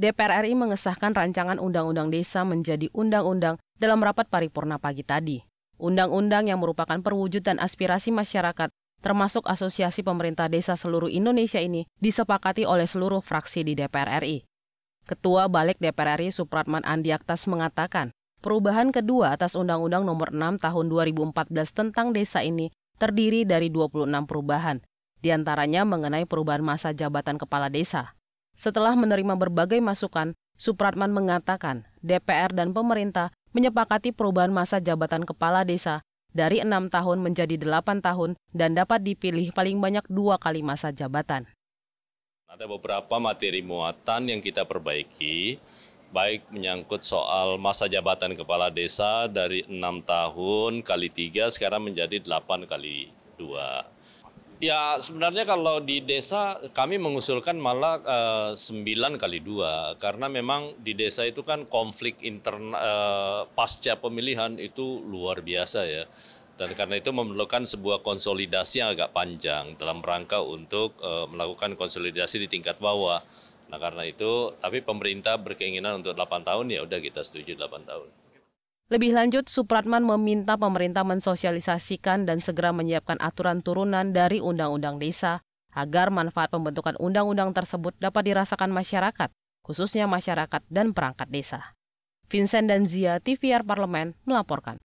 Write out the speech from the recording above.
DPR RI mengesahkan rancangan Undang-Undang Desa menjadi undang-undang dalam rapat paripurna pagi tadi. Undang-undang yang merupakan perwujudan aspirasi masyarakat, termasuk Asosiasi Pemerintah Desa Seluruh Indonesia ini, disepakati oleh seluruh fraksi di DPR RI. Ketua Balik DPR RI Supratman Andiaktas mengatakan, perubahan kedua atas Undang-Undang Nomor 6 Tahun 2014 tentang Desa ini terdiri dari 26 perubahan, diantaranya mengenai perubahan masa jabatan kepala desa. Setelah menerima berbagai masukan, Supratman mengatakan DPR dan pemerintah menyepakati perubahan masa jabatan kepala desa dari enam tahun menjadi delapan tahun dan dapat dipilih paling banyak dua kali masa jabatan. Ada beberapa materi muatan yang kita perbaiki, baik menyangkut soal masa jabatan kepala desa dari enam tahun kali tiga sekarang menjadi delapan kali dua Ya sebenarnya kalau di desa kami mengusulkan malah uh, eh, 9 kali dua karena memang di desa itu kan konflik intern uh, pasca pemilihan itu luar biasa ya. Dan karena itu memerlukan sebuah konsolidasi yang agak panjang dalam rangka untuk uh, melakukan konsolidasi di tingkat bawah. Nah karena itu tapi pemerintah berkeinginan untuk 8 tahun ya udah kita setuju 8 tahun. Lebih lanjut, Supratman meminta pemerintah mensosialisasikan dan segera menyiapkan aturan turunan dari Undang-Undang Desa agar manfaat pembentukan undang-undang tersebut dapat dirasakan masyarakat, khususnya masyarakat dan perangkat desa. Vincent dan Zia, TVR Parlemen, melaporkan.